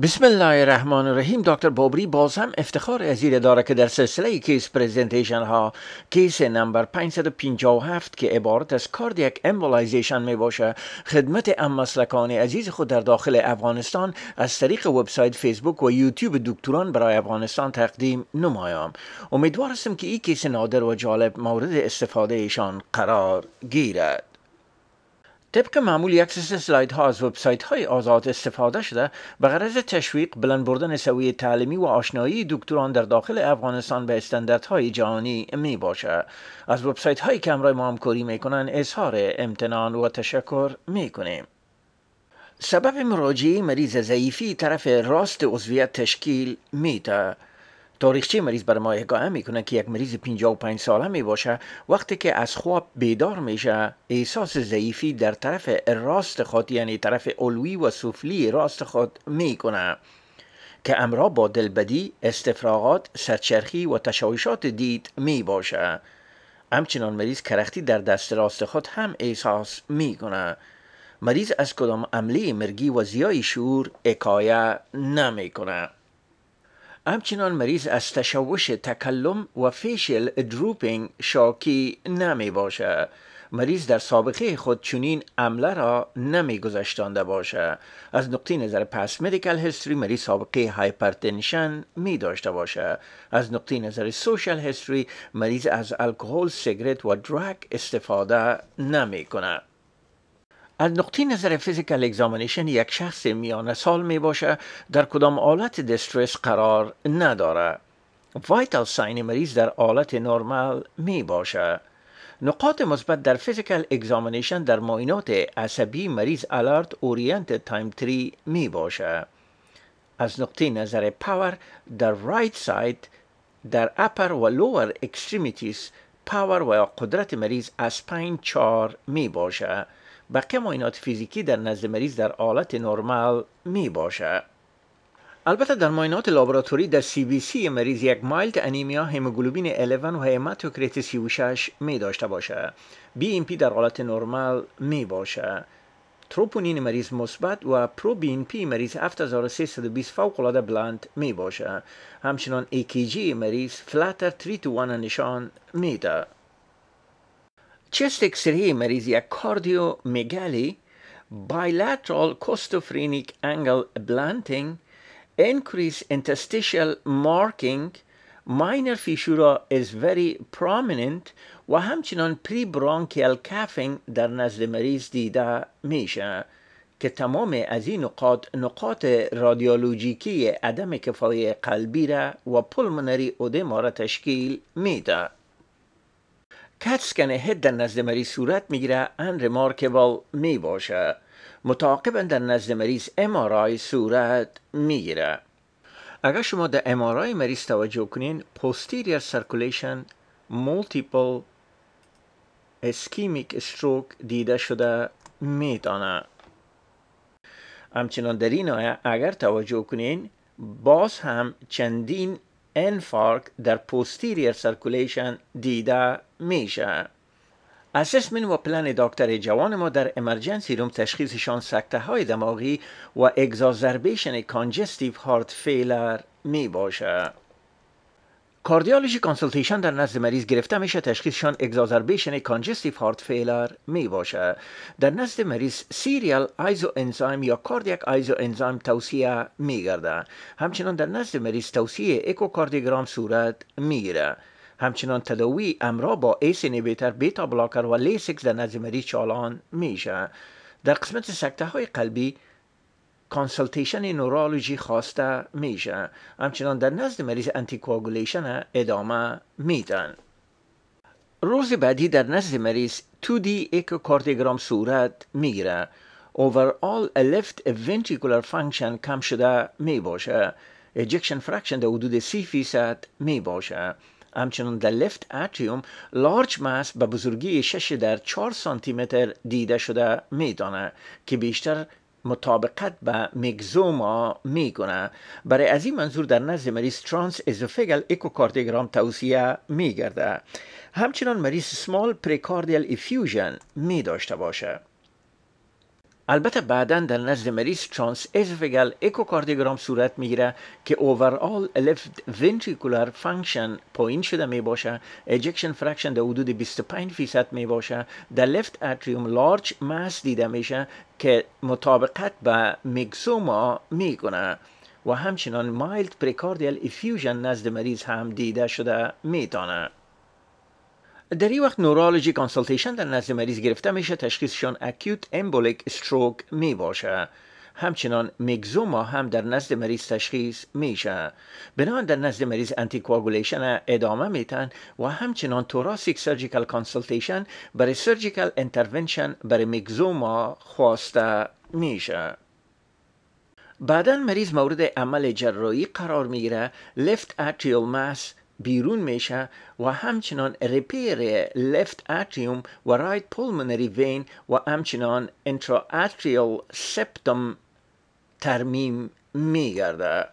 بسم الله الرحمن الرحیم دکتر بابری باز هم افتخار ازیر داره که در سلسله کیس پریزنتیشن ها کیس نمبر 557 که عبارت از کاردیک امبولایزیشن می باشه خدمت ام مسلکان عزیز خود در داخل افغانستان از طریق وبسایت فیسبوک و یوتیوب دکتران برای افغانستان تقدیم نمایم امیدوار هستم که این کیس نادر و جالب مورد استفاده ایشان قرار گیرد طبق معمول یک سلسله ها از وبسایت های آزاد استفاده شده به غرض تشویق بلند بردن سویه تعلیمی و آشنایی دکتران در داخل افغانستان به های جهانی می باشد از وبسایت هایی که همراه ما همکاری کنند اظهار امتنان و تشکر می کنیم. سبب مراجعه مریض ضعیفی طرف راست عضویت تشکیل ده. تاریخچه مریض بر ما حکایه میکنه که یک مریض 55 ساله می باشه وقتی که از خواب بیدار میشه احساس ضعیفی در طرف راست خود یعنی طرف علوی و سفلی راست خود میکنه که امرا با دلبدی، استفراغات، سرچرخی و تشویشات دید می باشه. همچنان مریض کرختی در دست راست خود هم احساس میکنه. مریض از کدام عملی مرگی و زیای شعور اکایه نمیکنه. همچنان مریض از تشوش تکلم و فیشل دروپینگ شاکی نمی باشه. مریض در سابقه خود چنین عمله را نمی گذشتانده باشه از نقطه نظر پس مدیکل هستری مریض سابقه هایپرتنشن می داشته باشه از نقطه نظر سوشل هستری مریض از الکل، سگرت و درک استفاده نمی کند. از نقطه نظر فیزیکال اگزامنیشن یک شخص میان سال می باشه در کدام آلت دسترس قرار نداره وایتال ساین مریض در آلت نرمال می باشه نقاط مثبت در فیزیکال اگزامنیشن در معاینات عصبی مریض الارت اورینت تایم تری می باشه از نقطه نظر پاور در رایت ساید در اپر و لور اکستریمیتیز پاور و قدرت مریض از پین 4 می باشه بقیه ماینات فیزیکی در نزد مریض در حالت نرمال می باشد. البته در ماینات لابراتوری در سی بی سی مریض یک مایلت انیمیا هموگلوبین 11 و هیماتوکریت 36 می داشته باشه. بی پی در حالت نرمال می باشد. تروپونین مریض مثبت و پرو بی این پی مریض 7320 فوق العاده بلند می باشه. همچنان ای کی جی مریض فلاتر 3 تو 1 نشان می چستک سریه مریضی کاردیو میگالی، بایلاترال کستوفرینیک انگل بلانتینگ، انکریز انتستیشل مارکینگ، ماینر فیشورا از وری پرامیننت و همچنان پری برانکیال کافینگ در نزد مریض دیده میشه که تمام از این نقاط نقاط رادیالوجیکی عدم کفای قلبی را و پولمنری اوده ما را تشکیل میده. Cats can در نزد مریض صورت میگیره unremarkable می باشه متعاقبا در نزد مریض MRI صورت میگیره اگر شما در امارای مریض توجه کنین پوستیریر سرکولیشن مولتیپل اسکیمیک استروک دیده شده میدانه همچنان در این آیه اگر توجه کنین باز هم چندین انفارک در پوستیریر سرکولیشن دیده میشه اسسمن و پلن دکتر جوان ما در امرجنسی روم تشخیصشان سکته های دماغی و اگزازربیشن کانجستیف هارت فیلر می باشه. کاردیالوژی کانسلتیشن در نزد مریض گرفته میشه تشخیصشان اگزازربیشن کانجستیو هارت فیلر می باشه در نزد مریض سیریال آیزو انزایم یا کاردیک آیزو انزایم توصیه می گرده. همچنان در نزد مریض توصیه اکوکاردیوگرام صورت میگیره همچنان تداوی امرا با ایس نیبیتر بیتا بلاکر و لیسکس در نزد مریض چالان میشه در قسمت سکته های قلبی کانسلتیشن نورالوجی خواسته میشه همچنان در نزد مریض انتیکواغولیشن ادامه میدن روز بعدی در نزد مریض 2D اکوکاردیگرام صورت میگیره overall left ventricular function کم شده می باشه ejection fraction در حدود سی فیصد می باشه همچنان در لفت اتریوم لارج ماس به بزرگی 6 در 4 سانتی متر دیده شده میدانه که بیشتر مطابقت به می کنه برای از این منظور در نزد مریض ترانس ازوفگل اکوکاردیگرام توصیه میگرده همچنان مریض سمال پریکاردیل افیوژن می داشته باشه البته بعدا در نزد مریض ترانس اسفگل اکوکاردیگرام صورت میگیره که اوورال لفت ونتریکولر فانکشن پایین شده می باشه اجکشن فرکشن در حدود 25 فیصد می باشه در لفت اتریوم لارج ماس دیده میشه که مطابقت به می میکنه و همچنان مایلد پریکاردیال افیوژن نزد مریض هم دیده شده میتانه در این وقت نورالوجی کانسلتیشن در نزد مریض گرفته میشه تشخیصشان اکیوت امبولیک استروک می باشه همچنان مگزوما هم در نزد مریض تشخیص میشه بنابراین در نزد مریض انتیکواغولیشن ادامه میتن و همچنان توراسیک سرجیکال کانسلتیشن برای سرجیکال انترونشن برای مگزوما خواسته میشه بعدا مریض مورد عمل جراحی قرار میگیره لفت اتریل ماس بیرون میشه و همچنان ریپیر لفت اتریوم و رایت پولمونری وین و همچنان انترا اتریال سپتم ترمیم میگرده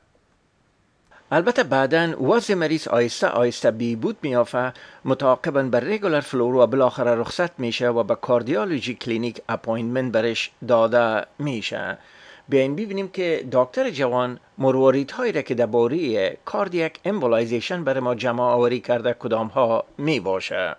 البته بعدا وضع مریض آیسته آیسته بیبود میافه متعاقبا به ریگولر فلور و بالاخره رخصت میشه و به کاردیالوجی کلینیک اپاینمنت برش داده میشه بیاین ببینیم که دکتر جوان مورواریت هایی را که باری کاردیک امبولایزیشن برای ما جمع آوری کرده کدام ها می باشه.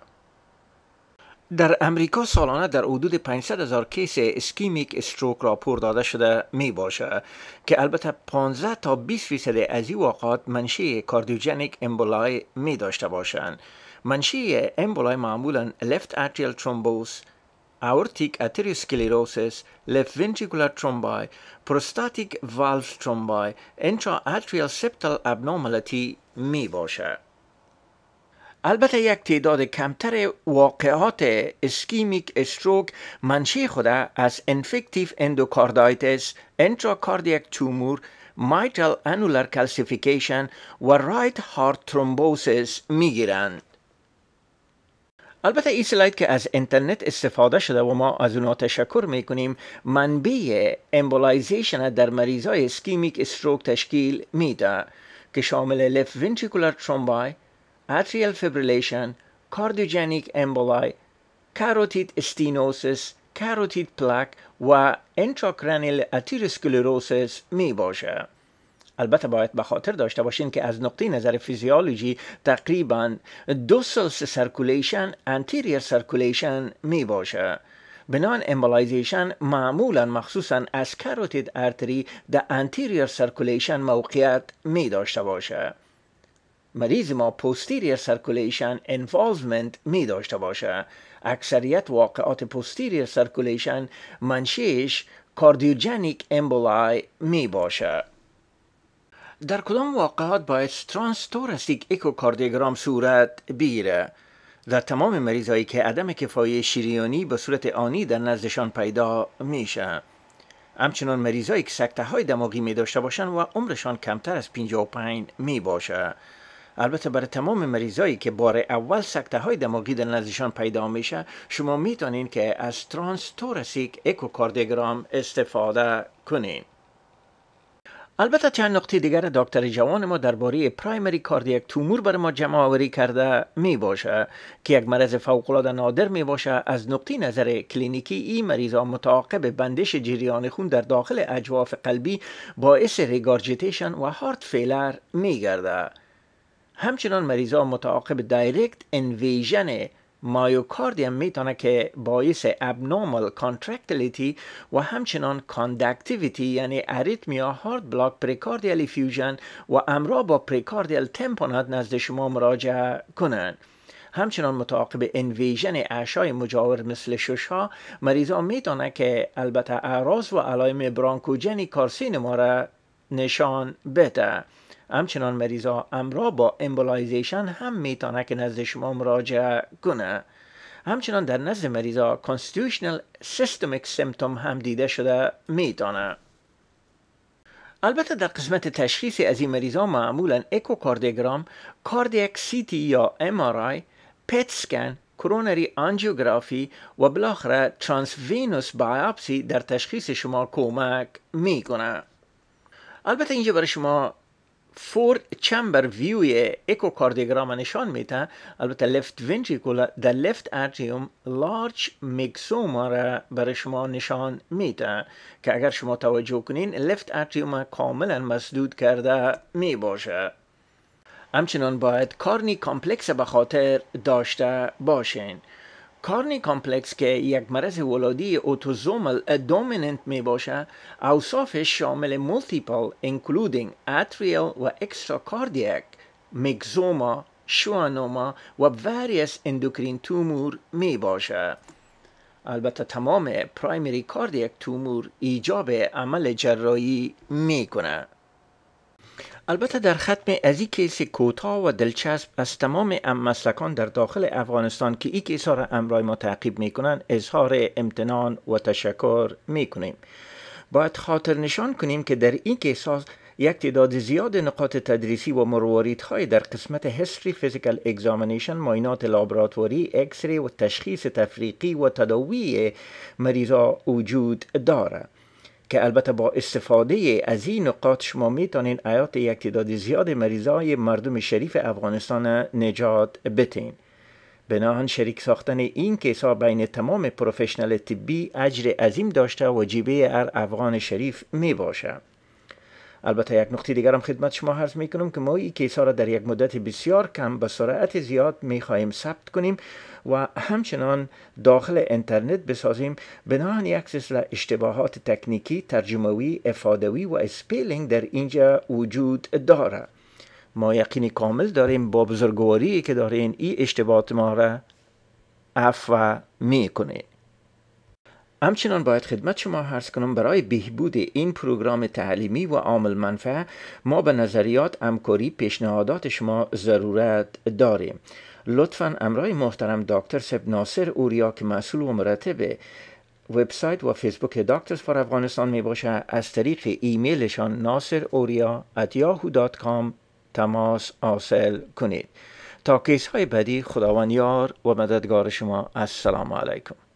در امریکا سالانه در حدود 500 هزار کیس اسکیمیک استروک پر داده شده می باشه که البته 15 تا 20 فیصد از این واقعات منشی کاردیوجنیک امبولای می داشته باشند. منشی امبولای معمولا لفت اتریال ترومبوس aortic atherosclerosis, left ventricular thrombi, prostatic valve thrombi, intraatrial septal abnormality می باشد. البته یک تعداد کمتر واقعات اسکیمیک استروک منشی خود از انفکتیو اندوکاردایتس، انتراکاردیک تومور، مایترال انولر کلسیفیکیشن و رایت هارت ترومبوسیس میگیرند. البته این سلاید که از انترنت استفاده شده و ما از اونا تشکر میکنیم منبع امبولایزیشن در مریضای های اسکیمیک استروک تشکیل میده که شامل لف وینتریکولر ترومبای اتریال فیبریلیشن، کاردیوجنیک امبولای کاروتید استینوسس، کاروتید پلاک و انتراکرانیل اتیرسکلروسس می باشه البته باید به خاطر داشته باشین که از نقطه نظر فیزیولوژی تقریبا دو سلس سرکولیشن انتیریر سرکولیشن می باشه بنان امبولایزیشن معمولا مخصوصا از کاروتید ارتری در انتیریر سرکولیشن موقعیت می داشته باشه مریض ما پوستیریر سرکولیشن انفالزمنت می داشته باشه اکثریت واقعات پوستیریر سرکولیشن منشیش کاردیوجنیک امبولای می باشه در کدام واقعات باید توراسیک اکوکاردیوگرام صورت بگیره در تمام مریضایی که عدم کفایه شریانی به صورت آنی در نزدشان پیدا میشه همچنان مریضایی که سکته های دماغی می داشته باشن و عمرشان کمتر از 55 می باشه البته برای تمام مریضایی که بار اول سکته های دماغی در نزدشان پیدا میشه شما میتونین که از ترانس تورسیک اکوکاردیوگرام استفاده کنین البته چند نقطه دیگر دکتر جوان ما درباره پرایمری یک تومور بر ما جمع آوری کرده می باشه که یک مرض فوق نادر می باشه از نقطه نظر کلینیکی این مریض متعاقب بندش جریان خون در داخل اجواف قلبی باعث ریگارجیتیشن و هارت فیلر می گرده همچنان مریض متعاقب دایرکت انویژن مایوکاردیم میتونه که باعث ابنومال کانترکتلیتی و همچنان کاندکتیویتی یعنی اریتمیا هارد بلاک پریکاردیالی فیوژن و امرا با پریکاردیال تمپونات نزد شما مراجعه کنند همچنان متعاقب انویژن اعشای مجاور مثل ششها مریضا میتونه که البته اعراض و علائم برانکوجنی ما را نشان بده همچنان مریضا امرا با امبولایزیشن هم میتانه که نزد شما مراجعه کنه همچنان در نزد مریضا کانستیتوشنال سیستمیک سیمتوم هم دیده شده میتانه البته در قسمت تشخیص از این مریضا معمولا اکوکاردیگرام، کاردیک سی یا ام آر پت سکن، کرونری آنجیوگرافی و بالاخره ترانسوینوس بایاپسی در تشخیص شما کمک میکنه. البته اینجا برای شما فور چمبر ویوی اکوکاردیوگرام نشان میده البته لفت کولا در لفت ارتیوم لارج میکسوما را برای شما نشان میده که اگر شما توجه کنین لفت ارتیوم کاملا مسدود کرده می همچنان باید کارنی کامپلکس به خاطر داشته باشین کارنی کامپلکس که یک مرض ولادی اوتوزومل دومیننت می باشد اوصاف شامل مولتیپل انکلودینگ اتریل و اکستراکاردیک مگزوما شوانوما و وریس اندوکرین تومور می باشد البته تمام پرایمری کاردیک تومور ایجاب عمل جرایی می کند البته در ختم از این کیس کوتا و دلچسب از تمام مسلکان در داخل افغانستان که این کیس ها را امرای ما تعقیب کنند اظهار امتنان و تشکر میکنیم باید خاطر نشان کنیم که در این کیس یک تعداد زیاد نقاط تدریسی و مرواریت های در قسمت هستری فیزیکل اگزامینیشن ماینات لابراتوری، اکسری و تشخیص تفریقی و تداوی مریضا وجود دارد که البته با استفاده از این نقاط شما میتونین آیات یک تعداد زیاد مریضای مردم شریف افغانستان نجات بتین بناهن شریک ساختن این کیسا بین تمام پروفشنل طبی اجر عظیم داشته و جیبه ار افغان شریف می باشد. البته یک نقطه دیگر هم خدمت شما عرض می کنم که ما این کیس ها را در یک مدت بسیار کم به سرعت زیاد می خواهیم ثبت کنیم و همچنان داخل اینترنت بسازیم بناهن یک سلسله اشتباهات تکنیکی ترجموی افادوی و اسپیلینگ در اینجا وجود داره ما یقینی کامل داریم با بزرگواری که دارین این اشتباهات ما را عفو کنیم. همچنان باید خدمت شما عرض کنم برای بهبود این پروگرام تعلیمی و عامل منفعه ما به نظریات همکاری پیشنهادات شما ضرورت داریم لطفا امرای محترم دکتر سب ناصر اوریا که مسئول و مرتب وبسایت و فیسبوک دکترز فار افغانستان می باشه از طریق ایمیلشان ناصر اوریا yahoo.com تماس حاصل کنید تا کیس های بدی خداوند یار و مددگار شما السلام علیکم